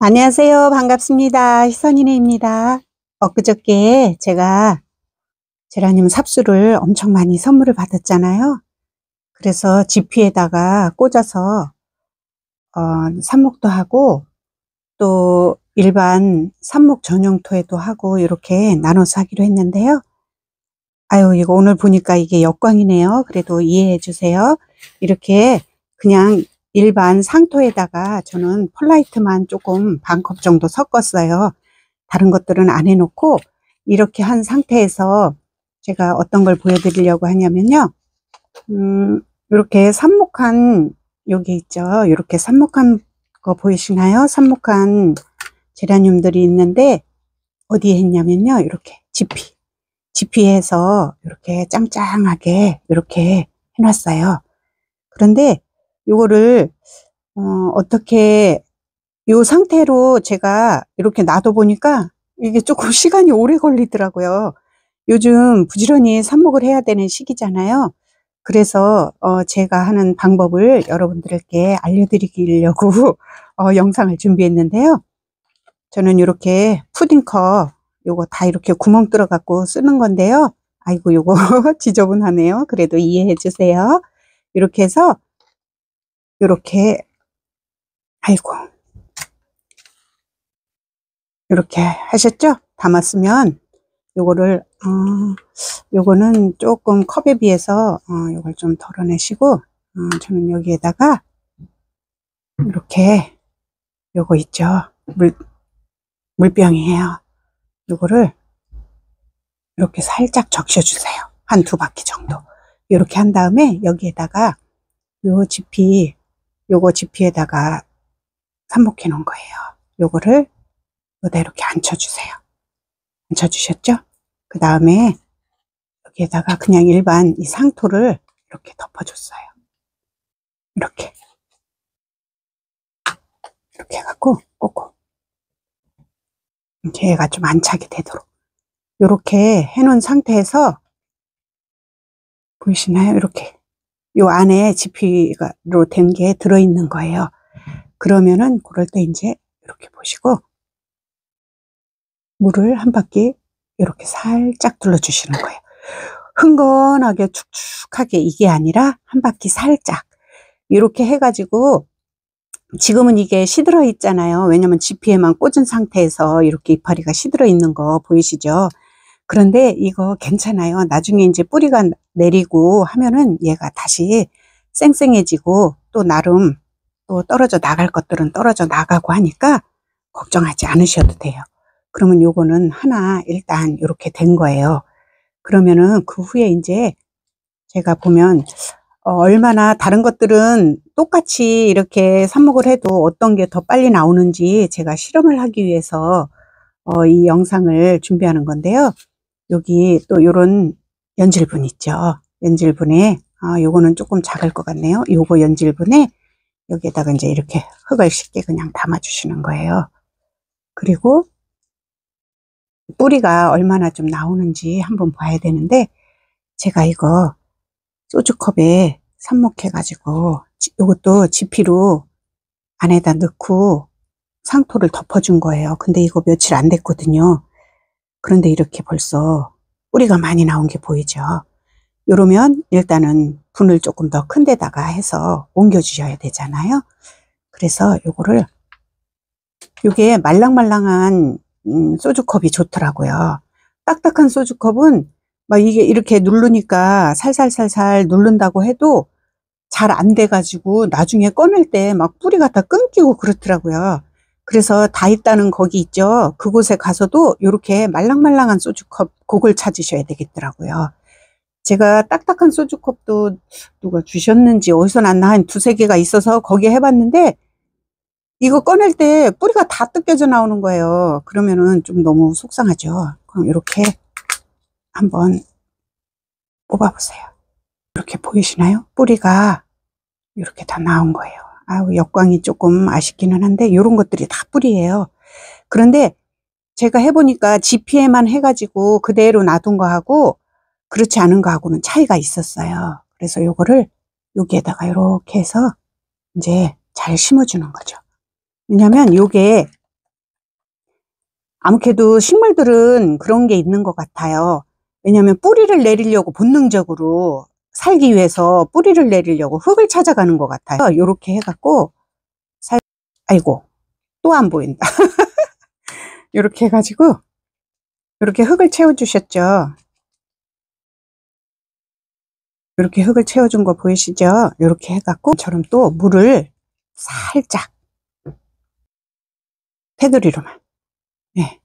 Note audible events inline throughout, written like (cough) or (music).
안녕하세요. 반갑습니다. 희선이네입니다. 엊그저께 제가 제라늄 삽수를 엄청 많이 선물을 받았잖아요. 그래서 지피에다가 꽂아서 어, 삽목도 하고 또 일반 삽목 전용토에도 하고 이렇게 나눠서 하기로 했는데요. 아유 이거 오늘 보니까 이게 역광이네요. 그래도 이해해 주세요. 이렇게 그냥 일반 상토에다가 저는 폴라이트만 조금 반컵 정도 섞었어요. 다른 것들은 안 해놓고 이렇게 한 상태에서 제가 어떤 걸 보여드리려고 하냐면요. 음, 이렇게 삽목한 여기 있죠. 이렇게 삽목한 거 보이시나요? 삽목한 제라늄들이 있는데 어디에 했냐면요. 이렇게 지피, 지피해서 이렇게 짱짱하게 이렇게 해놨어요. 그런데 요거를 어, 어떻게 요 상태로 제가 이렇게 놔둬 보니까 이게 조금 (laughs) 시간이 오래 걸리더라고요. 요즘 부지런히 삽목을 해야 되는 시기잖아요. 그래서 어, 제가 하는 방법을 여러분들께 알려드리려고 (laughs) 어, 영상을 준비했는데요. 저는 이렇게 푸딩컵 요거 다 이렇게 구멍 뚫어갖고 쓰는 건데요. 아이고 요거 (laughs) 지저분하네요. 그래도 이해해 주세요. 이렇게 해서 이렇게 아이고 이렇게 하셨죠? 담았으면 요거를 어, 요거는 조금 컵에 비해서 어, 요걸 좀 덜어내시고 어, 저는 여기에다가 이렇게 요거 있죠 물 물병이에요 요거를 이렇게 살짝 적셔주세요 한 두 바퀴 정도 이렇게 한 다음에 여기에다가 요 지피 요거 지피에다가 삽목해 놓은 거예요. 요거를 여기다 이렇게 앉혀주세요. 앉혀주셨죠? 그 다음에 여기에다가 그냥 일반 이 상토를 이렇게 덮어줬어요. 이렇게. 이렇게 해갖고 꼬고 이렇게 얘가 좀 안착이 되도록 요렇게 해놓은 상태에서 보이시나요? 이렇게 요 안에 지피로 된 게 들어있는 거예요. 그러면은 그럴 때 이제 이렇게 보시고 물을 한 바퀴 이렇게 살짝 둘러주시는 거예요. 흥건하게 축축하게 이게 아니라 한 바퀴 살짝 이렇게 해가지고 지금은 이게 시들어 있잖아요. 왜냐면 지피에만 꽂은 상태에서 이렇게 이파리가 시들어 있는 거 보이시죠? 그런데 이거 괜찮아요. 나중에 이제 뿌리가 내리고 하면은 얘가 다시 쌩쌩해지고 또 나름 또 떨어져 나갈 것들은 떨어져 나가고 하니까 걱정하지 않으셔도 돼요. 그러면 요거는 하나 일단 이렇게 된 거예요. 그러면은 그 후에 이제 제가 보면 어, 얼마나 다른 것들은 똑같이 이렇게 삽목을 해도 어떤 게 더 빨리 나오는지 제가 실험을 하기 위해서 어, 이 영상을 준비하는 건데요. 여기 또 이런 연질분 있죠. 연질분에 아, 요거는 조금 작을 것 같네요. 요거 연질분에 여기에다가 이제 이렇게 흙을 쉽게 그냥 담아주시는 거예요. 그리고 뿌리가 얼마나 좀 나오는지 한번 봐야 되는데 제가 이거 소주컵에 삽목해가지고 이것도 지피로 안에다 넣고 상토를 덮어준 거예요. 근데 이거 며칠 안 됐거든요. 그런데 이렇게 벌써 뿌리가 많이 나온 게 보이죠. 이러면 일단은 분을 조금 더 큰 데다가 해서 옮겨 주셔야 되잖아요. 그래서 요거를 요게 말랑말랑한 음, 소주컵이 좋더라고요. 딱딱한 소주컵은 막 이게 이렇게 누르니까 살살살살 누른다고 해도 잘 안 돼가지고 나중에 꺼낼 때 막 뿌리가 다 끊기고 그렇더라고요. 그래서 다 있다는 거기 있죠. 그곳에 가서도 이렇게 말랑말랑한 소주컵 곡을 찾으셔야 되겠더라고요. 제가 딱딱한 소주컵도 누가 주셨는지 어디서 났나 한 두세 개가 있어서 거기에 해봤는데 이거 꺼낼 때 뿌리가 다 뜯겨져 나오는 거예요. 그러면은 좀 너무 속상하죠. 그럼 이렇게 한번 뽑아보세요. 이렇게 보이시나요? 뿌리가 이렇게 다 나온 거예요. 아우 역광이 조금 아쉽기는 한데 이런 것들이 다 뿌리예요. 그런데 제가 해보니까 GP에만 해가지고 그대로 놔둔 거하고 그렇지 않은 거하고는 차이가 있었어요. 그래서 요거를 여기에다가 이렇게 해서 이제 잘 심어주는 거죠. 왜냐면 요게 아무래도 식물들은 그런 게 있는 것 같아요. 왜냐면 뿌리를 내리려고 본능적으로 살기 위해서 뿌리를 내리려고 흙을 찾아가는 것 같아요 이렇게 해갖고 살 아이고 또 안 보인다 이렇게 (laughs) 해가지고 이렇게 흙을 채워주셨죠 이렇게 흙을 채워준 거 보이시죠 이렇게 해갖고 저럼또 물을 살짝 테두리로만 예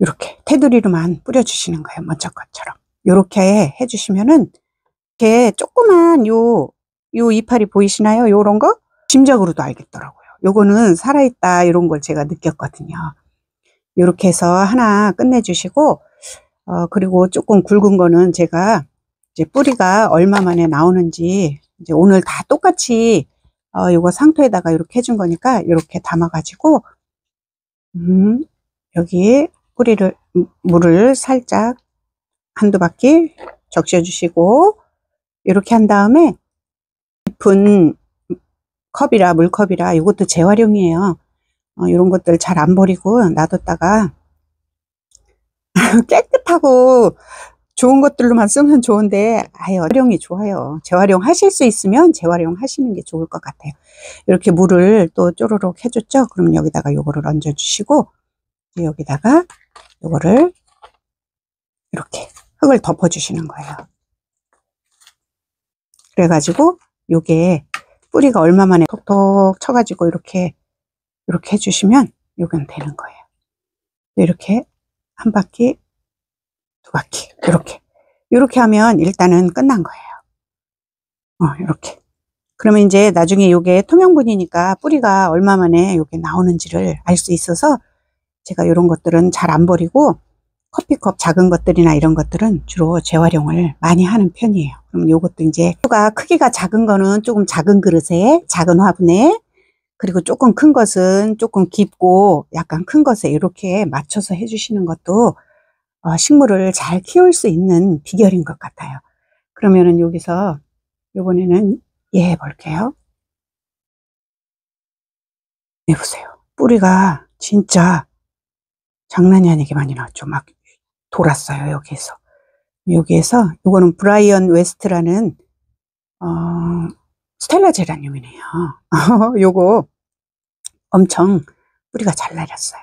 이렇게 테두리로만 뿌려주시는 거예요 먼저 것처럼 이렇게 해주시면은 이렇게 조그만 요, 요 이파리 보이시나요? 요런 거? 심적으로도 알겠더라고요. 요거는 살아있다 이런 걸 제가 느꼈거든요. 요렇게 해서 하나 끝내주시고 어, 그리고 조금 굵은 거는 제가 이제 뿌리가 얼마 만에 나오는지 이제 오늘 다 똑같이 어, 요거 상토에다가 이렇게 해준 거니까 이렇게 담아가지고 음, 여기 뿌리를 음, 물을 살짝 한두 바퀴 적셔주시고 이렇게 한 다음에 깊은 컵이라 물컵이라 이것도 재활용이에요. 어, 이런 것들 잘 안 버리고 놔뒀다가 (laughs) 깨끗하고 좋은 것들로만 쓰면 좋은데 아예 활용이 좋아요. 재활용 하실 수 있으면 재활용 하시는 게 좋을 것 같아요. 이렇게 물을 또 쪼르륵 해줬죠? 그럼 여기다가 요거를 얹어주시고 여기다가 요거를 이렇게 흙을 덮어주시는 거예요. 그래가지고 요게 뿌리가 얼마 만에 톡톡 쳐가지고 이렇게 이렇게 해주시면 요건 되는 거예요. 네, 이렇게 한 바퀴, 두 바퀴, 이렇게. 이렇게 하면 일단은 끝난 거예요. 어, 이렇게. 그러면 이제 나중에 요게 투명분이니까 뿌리가 얼마 만에 요게 나오는지를 알 수 있어서 제가 이런 것들은 잘 안 버리고 커피컵 작은 것들이나 이런 것들은 주로 재활용을 많이 하는 편이에요. 그럼 요것도 이제 수가 크기가 작은 거는 조금 작은 그릇에 작은 화분에 그리고 조금 큰 것은 조금 깊고 약간 큰 것에 이렇게 맞춰서 해주시는 것도 어, 식물을 잘 키울 수 있는 비결인 것 같아요. 그러면은 여기서 요번에는 얘 예, 해볼게요. 해보세요. 네, 뿌리가 진짜 장난이 아니게 많이 나왔죠. 막 돌았어요. 여기에서. 여기에서 이거는 브라이언 웨스트라는 어, 스텔라 제라늄이네요. (laughs) 요거 엄청 뿌리가 잘 내렸어요.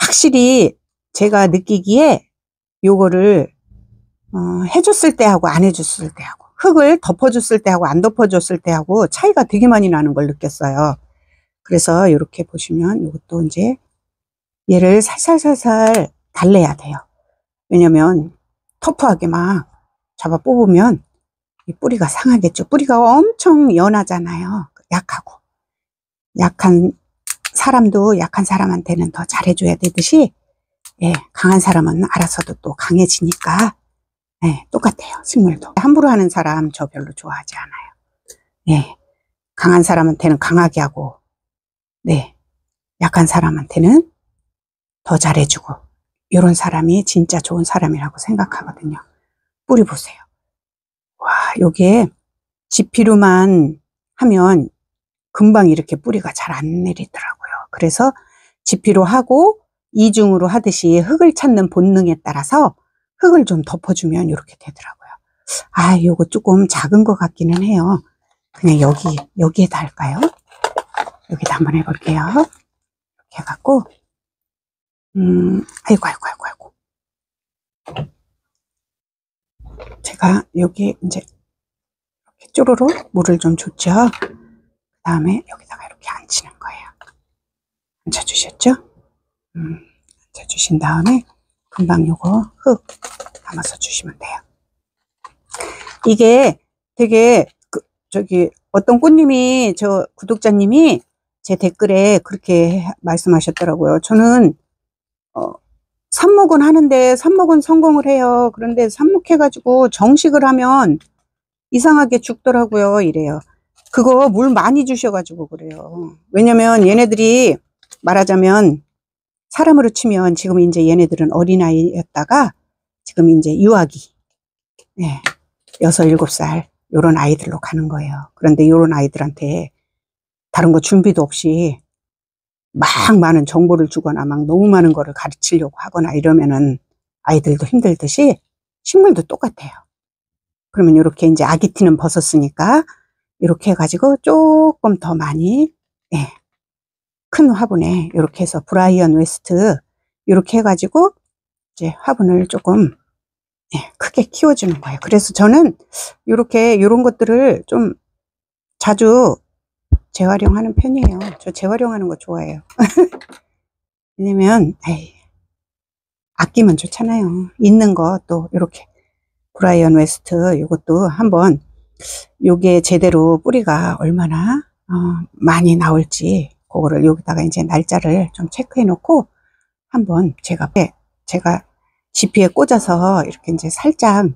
확실히 제가 느끼기에 요거를 어, 해줬을 때하고 안 해줬을 때하고 흙을 덮어줬을 때하고 안 덮어줬을 때하고 차이가 되게 많이 나는 걸 느꼈어요. 그래서 이렇게 보시면 이것도 이제 얘를 살살살살 달래야 돼요. 왜냐면 터프하게 막 잡아 뽑으면 이 뿌리가 상하겠죠. 뿌리가 엄청 연하잖아요. 약하고. 약한 사람도 약한 사람한테는 더 잘해줘야 되듯이 예, 강한 사람은 알아서도 또 강해지니까 예, 똑같아요. 식물도. 함부로 하는 사람 저 별로 좋아하지 않아요. 예, 강한 사람한테는 강하게 하고 네, 약한 사람한테는 더 잘해주고 이런 사람이 진짜 좋은 사람이라고 생각하거든요. 뿌리 보세요. 와, 여기에 지피로만 하면 금방 이렇게 뿌리가 잘 안 내리더라고요. 그래서 지피로 하고 이중으로 하듯이 흙을 찾는 본능에 따라서 흙을 좀 덮어주면 이렇게 되더라고요. 아, 이거 조금 작은 것 같기는 해요. 그냥 여기, 여기에다 할까요? 여기다 한번 해볼게요. 이렇게 해갖고 음, 아이고, 아이고, 아이고, 아이고. 제가 여기 이제 이렇게 쪼르르 물을 좀 줬죠. 그 다음에 여기다가 이렇게 앉히는 거예요. 앉혀주셨죠? 음, 앉혀주신 다음에 금방 요거 흙 담아서 주시면 돼요. 이게 되게 그, 저기 어떤 꽃님이 저 구독자님이 제 댓글에 그렇게 말씀하셨더라고요. 저는 어, 삽목은 하는데 삽목은 성공을 해요. 그런데 삽목해가지고 정식을 하면 이상하게 죽더라고요. 이래요. 그거 물 많이 주셔가지고 그래요. 왜냐면 얘네들이 말하자면 사람으로 치면 지금 이제 얘네들은 어린아이였다가 지금 이제 유아기 네, 6, 7살 요런 아이들로 가는 거예요. 그런데 요런 아이들한테 다른 거 준비도 없이 막 많은 정보를 주거나 막 너무 많은 거를 가르치려고 하거나 이러면은 아이들도 힘들듯이 식물도 똑같아요. 그러면 이렇게 이제 아기 티는 벗었으니까 이렇게 해가지고 조금 더 많이 예, 큰 화분에 이렇게 해서 브라이언 웨스트 이렇게 해가지고 이제 화분을 조금 예, 크게 키워주는 거예요. 그래서 저는 이렇게 이런 것들을 좀 자주 재활용하는 편이에요. 저 재활용하는 거 좋아해요. (laughs) 왜냐면 에이, 아끼면 좋잖아요. 있는 거또 이렇게 브라이언 웨스트 이것도 한번 요게 제대로 뿌리가 얼마나 어, 많이 나올지 그거를 여기다가 이제 날짜를 좀 체크해 놓고 한번 제가 제가 지피에 꽂아서 이렇게 이제 살짝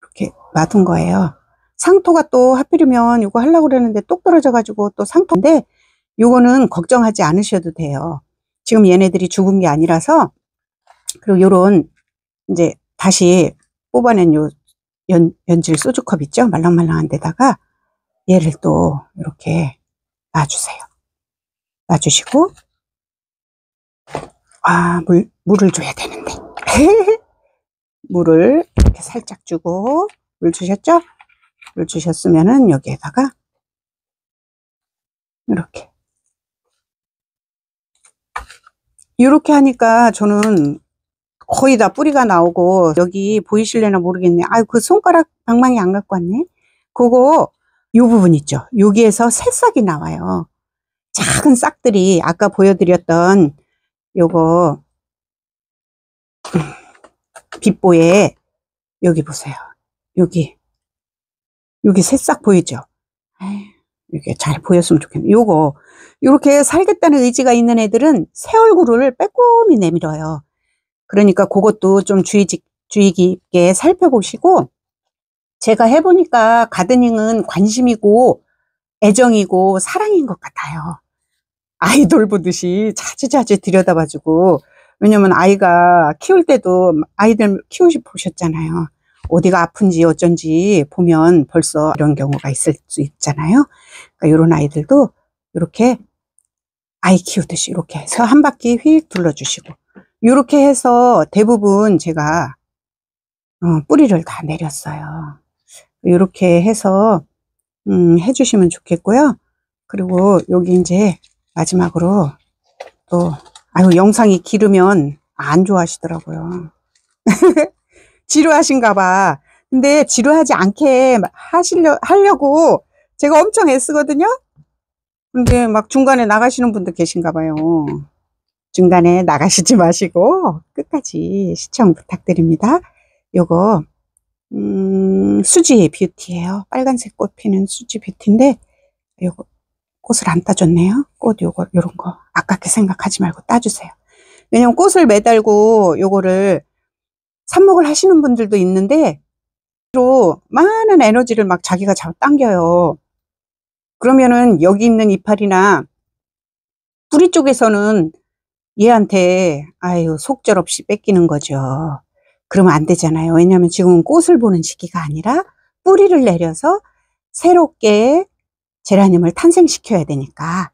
이렇게 놔둔 거예요. 상토가 또 하필이면 이거 하려고 그랬는데똑 떨어져가지고 또 상토인데 이거는 걱정하지 않으셔도 돼요. 지금 얘네들이 죽은 게 아니라서 그리고 요런 이제 다시 뽑아낸 요 연, 연질 소주컵 있죠? 말랑말랑한 데다가 얘를 또 이렇게 놔주세요. 놔주시고 아, 물, 물을 줘야 되는데 (laughs) 물을 이렇게 살짝 주고 물 주셨죠? 를 주셨으면은 여기에다가 이렇게 이렇게 하니까 저는 거의 다 뿌리가 나오고 여기 보이실래나 모르겠네 아유 그 손가락 방망이 안 갖고 왔네 그거 요 부분 있죠 여기에서 새싹이 나와요 작은 싹들이 아까 보여드렸던 요거 빛보에 여기 보세요 여기 여기 새싹 보이죠? 이게 잘 보였으면 좋겠네. 요거 이렇게 살겠다는 의지가 있는 애들은 새 얼굴을 빼꼼히 내밀어요. 그러니까 그것도 좀 주의, 주의 깊게 살펴보시고 제가 해보니까 가드닝은 관심이고 애정이고 사랑인 것 같아요. 아이돌 보듯이 자주자주 들여다봐주고 왜냐면 아이가 키울 때도 아이들 키우시 보셨잖아요. 어디가 아픈지 어쩐지 보면 벌써 이런 경우가 있을 수 있잖아요. 그러니까 이런 아이들도 이렇게 아이 키우듯이 이렇게 해서 한 바퀴 휙 둘러주시고 이렇게 해서 대부분 제가 어, 뿌리를 다 내렸어요. 이렇게 해서 음, 해주시면 좋겠고요. 그리고 여기 이제 마지막으로 또 아유 영상이 길으면 안 좋아하시더라고요. (laughs) 지루하신가 봐. 근데 지루하지 않게 하시려, 하려고 제가 엄청 애쓰거든요. 근데 막 중간에 나가시는 분도 계신가 봐요. 중간에 나가시지 마시고 끝까지 시청 부탁드립니다. 요거 음, 수지 뷰티예요. 빨간색 꽃 피는 수지 뷰티인데 요거 꽃을 안 따줬네요. 꽃 요거 요런 거 아깝게 생각하지 말고 따주세요. 왜냐면 꽃을 매달고 요거를 삽목을 하시는 분들도 있는데 로 많은 에너지를 막 자기가 잡당겨요 그러면은 여기 있는 이파리나 뿌리 쪽에서는 얘한테 아유 속절없이 뺏기는 거죠. 그러면 안 되잖아요. 왜냐하면 지금은 꽃을 보는 시기가 아니라 뿌리를 내려서 새롭게 제라늄을 탄생시켜야 되니까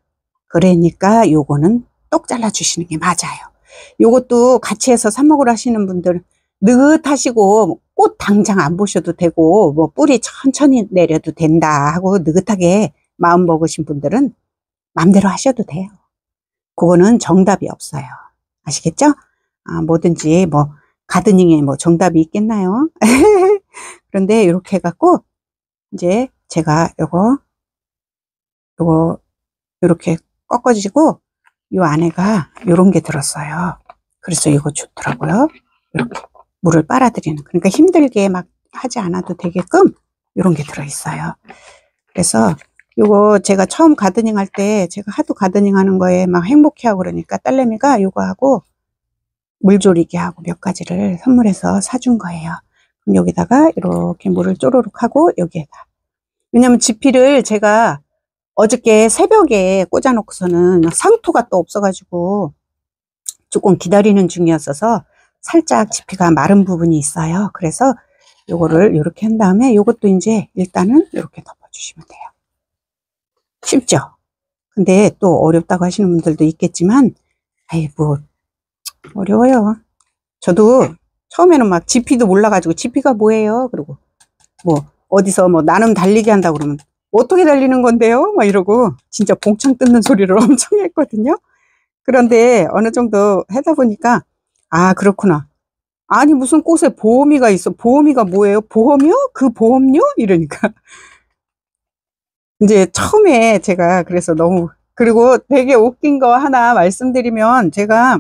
그러니까 요거는 똑 잘라주시는 게 맞아요. 요것도 같이 해서 삽목을 하시는 분들 느긋하시고 꽃 당장 안 보셔도 되고 뭐 뿌리 천천히 내려도 된다 하고 느긋하게 마음 먹으신 분들은 마음대로 하셔도 돼요. 그거는 정답이 없어요. 아시겠죠? 아, 뭐든지 뭐 가드닝에 뭐 정답이 있겠나요? (laughs) 그런데 이렇게 해갖고 이제 제가 요거 요거 이렇게 꺾어지고 요 안에가 요런 게 들었어요. 그래서 이거 좋더라고요. 이렇게. 물을 빨아들이는 그러니까 힘들게 막 하지 않아도 되게끔 이런 게 들어있어요 그래서 요거 제가 처음 가드닝 할 때 제가 하도 가드닝 하는 거에 막 행복해하고 그러니까 딸내미가 요거 하고 물조리개 하고 몇 가지를 선물해서 사준 거예요 그럼 여기다가 이렇게 물을 쪼르륵 하고 여기에다 왜냐면 지피를 제가 어저께 새벽에 꽂아놓고서는 상토가 또 없어가지고 조금 기다리는 중이었어서 살짝 지피가 마른 부분이 있어요. 그래서 요거를 이렇게 한 다음에 요것도 이제 일단은 이렇게 덮어주시면 돼요. 쉽죠? 근데 또 어렵다고 하시는 분들도 있겠지만 아이뭐 어려워요. 저도 처음에는 막 지피도 몰라가지고 지피가 뭐예요? 그리고 뭐 어디서 뭐 나눔 달리기 한다 그러면 어떻게 달리는 건데요? 막 이러고 진짜 봉창 뜯는 소리를 (laughs) 엄청 했거든요. 그런데 어느 정도 하다 보니까 아 그렇구나. 아니 무슨 꽃에 보험이가 있어. 보험이가 뭐예요? 보험이요? 그보험료 이러니까 이제 처음에 제가 그래서 너무 그리고 되게 웃긴 거 하나 말씀드리면 제가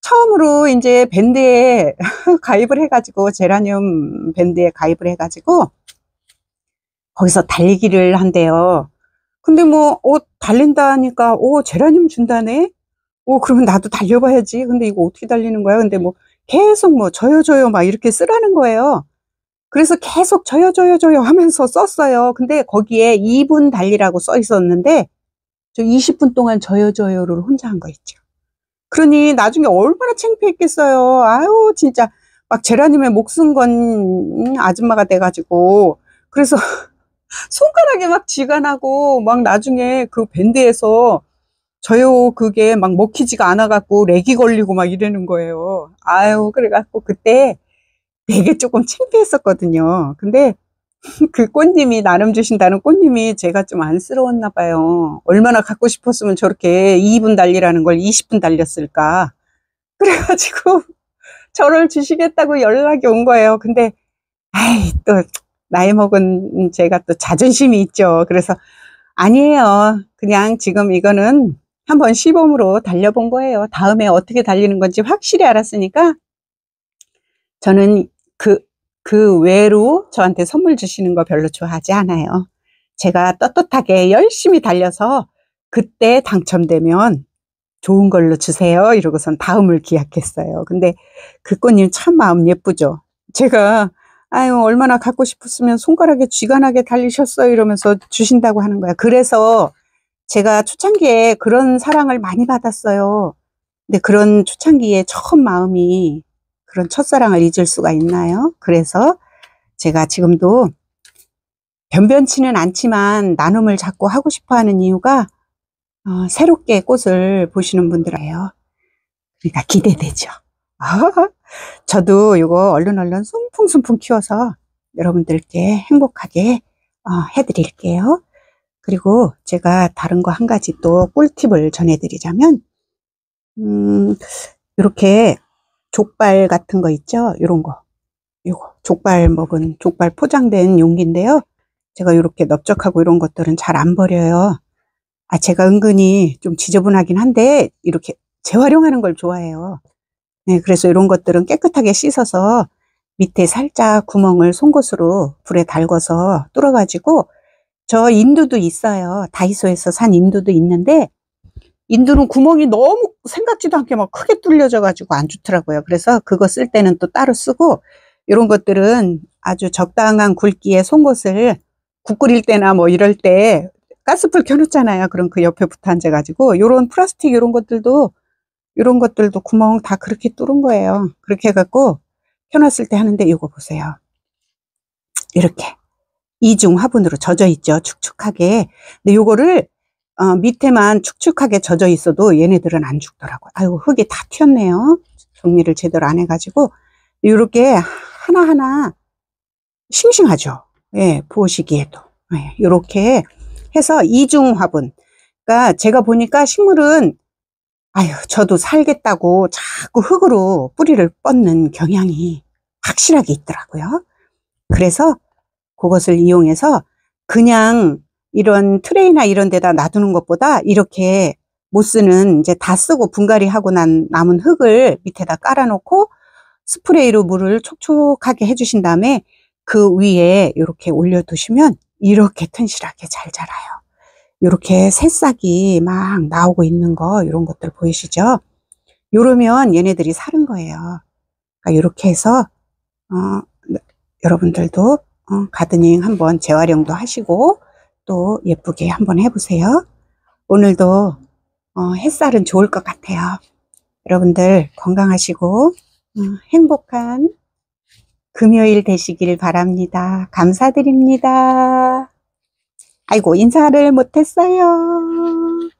처음으로 이제 밴드에 (laughs) 가입을 해가지고 제라늄 밴드에 가입을 해가지고 거기서 달리기를 한대요. 근데 뭐, 어, 달린다니까, 하 어, 오, 제라늄 준다네? 오 어, 그러면 나도 달려봐야지 근데 이거 어떻게 달리는 거야 근데 뭐 계속 뭐 저요 저요 막 이렇게 쓰라는 거예요 그래서 계속 저요 저요 저요 하면서 썼어요 근데 거기에 2분 달리라고 써 있었는데 저 20분 동안 저요 저요를 혼자 한 거 있죠 그러니 나중에 얼마나 창피했겠어요 아유 진짜 막 제라늄에 목숨 건 아줌마가 돼가지고 그래서 (laughs) 손가락에 막 쥐가 나고 막 나중에 그 밴드에서 저요 그게 막 먹히지가 않아갖고 렉이 걸리고 막 이러는 거예요. 아유 그래갖고 그때 되게 조금 창피했었거든요. 근데 (laughs) 그 꽃님이 나눔 주신다는 꽃님이 제가 좀 안쓰러웠나 봐요. 얼마나 갖고 싶었으면 저렇게 2분 달리라는 걸 20분 달렸을까. (laughs) 그래가지고 (laughs) 저를 주시겠다고 연락이 온 거예요. 근데 아이 또 나이 먹은 제가 또 자존심이 있죠. 그래서 아니에요. 그냥 지금 이거는 한번 시범으로 달려본 거예요. 다음에 어떻게 달리는 건지 확실히 알았으니까 저는 그, 그 외로 저한테 선물 주시는 거 별로 좋아하지 않아요. 제가 떳떳하게 열심히 달려서 그때 당첨되면 좋은 걸로 주세요. 이러고선 다음을 기약했어요. 근데 그 꽃님 참 마음 예쁘죠. 제가 아유 얼마나 갖고 싶었으면 손가락에 쥐가 나게 달리셨어요 이러면서 주신다고 하는 거야. 그래서 제가 초창기에 그런 사랑을 많이 받았어요. 근데 그런 초창기에 처음 마음이 그런 첫사랑을 잊을 수가 있나요? 그래서 제가 지금도 변변치는 않지만 나눔을 자꾸 하고 싶어 하는 이유가 어, 새롭게 꽃을 보시는 분들이에요. 그러니까 기대되죠. (laughs) 저도 이거 얼른 얼른 숭풍숭풍 키워서 여러분들께 행복하게 어, 해드릴게요. 그리고 제가 다른 거 한 가지 또 꿀팁을 전해드리자면 음, 이렇게 족발 같은 거 있죠? 이런 거. 이거 족발 먹은 족발 포장된 용기인데요. 제가 이렇게 넓적하고 이런 것들은 잘 안 버려요. 아 제가 은근히 좀 지저분하긴 한데 이렇게 재활용하는 걸 좋아해요. 네, 그래서 이런 것들은 깨끗하게 씻어서 밑에 살짝 구멍을 송곳으로 불에 달궈서 뚫어가지고 저 인두도 있어요. 다이소에서 산 인두도 있는데 인두는 구멍이 너무 생각지도 않게 막 크게 뚫려져 가지고 안 좋더라고요. 그래서 그거 쓸 때는 또 따로 쓰고 이런 것들은 아주 적당한 굵기의 송곳을 국 끓일 때나 뭐 이럴 때 가스불 켜놓잖아요. 그럼 그 옆에 붙어 앉아가지고 이런 플라스틱 이런 것들도 이런 것들도 구멍 다 그렇게 뚫은 거예요. 그렇게 해갖고 켜놨을 때 하는데 이거 보세요. 이렇게 이중 화분으로 젖어 있죠. 축축하게. 근데 요거를 어, 밑에만 축축하게 젖어 있어도 얘네들은 안 죽더라고요. 아이고 흙이 다 튀었네요. 정리를 제대로 안 해가지고 이렇게 하나하나 싱싱하죠. 예, 보시기에도. 예, 이렇게 해서 이중 화분. 그러니까 제가 보니까 식물은 아유 저도 살겠다고 자꾸 흙으로 뿌리를 뻗는 경향이 확실하게 있더라고요. 그래서 그것을 이용해서 그냥 이런 트레이나 이런 데다 놔두는 것보다 이렇게 못 쓰는 이제 다 쓰고 분갈이 하고 난 남은 흙을 밑에다 깔아놓고 스프레이로 물을 촉촉하게 해주신 다음에 그 위에 이렇게 올려두시면 이렇게 튼실하게 잘 자라요. 이렇게 새싹이 막 나오고 있는 거 이런 것들 보이시죠? 이러면 얘네들이 사는 거예요. 그러니까 이렇게 해서 어, 네, 여러분들도 어, 음, 가드닝 한번 재활용도 하시고 또 예쁘게 한번 해보세요. 오늘도 어, 햇살은 좋을 것 같아요. 여러분들 건강하시고 어, 행복한 금요일 되시길 바랍니다. 감사드립니다. 아이고 인사를 못했어요.